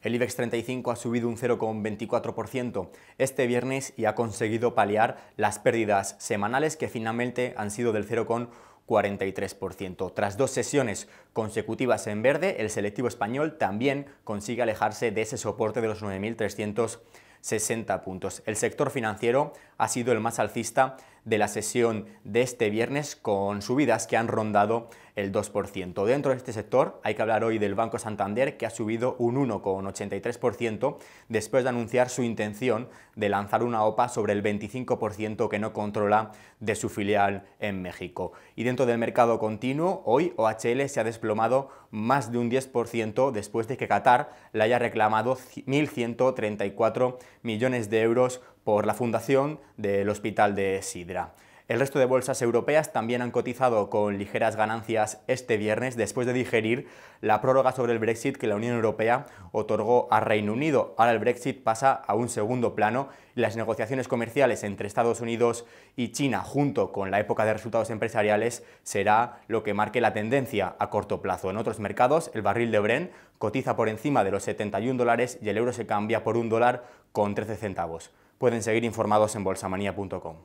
El IBEX 35 ha subido un 0,24% este viernes y ha conseguido paliar las pérdidas semanales que finalmente han sido del 0,43%. Tras dos sesiones consecutivas en verde, el selectivo español también consigue alejarse de ese soporte de los 9.300 60 puntos. El sector financiero ha sido el más alcista de la sesión de este viernes con subidas que han rondado el 2%. Dentro de este sector hay que hablar hoy del Banco Santander que ha subido un 1,83% después de anunciar su intención de lanzar una OPA sobre el 25% que no controla de su filial en México. Y dentro del mercado continuo, hoy OHL se ha desplomado más de un 10% después de que Qatar le haya reclamado 1.134 millones de euros por la fundación del Hospital de Sidra. El resto de bolsas europeas también han cotizado con ligeras ganancias este viernes después de digerir la prórroga sobre el Brexit que la Unión Europea otorgó a Reino Unido. Ahora el Brexit pasa a un segundo plano y las negociaciones comerciales entre Estados Unidos y China junto con la época de resultados empresariales será lo que marque la tendencia a corto plazo. En otros mercados, el barril de Bren cotiza por encima de los 71 dólares y el euro se cambia por un dólar con 13 centavos. Pueden seguir informados en bolsamanía.com.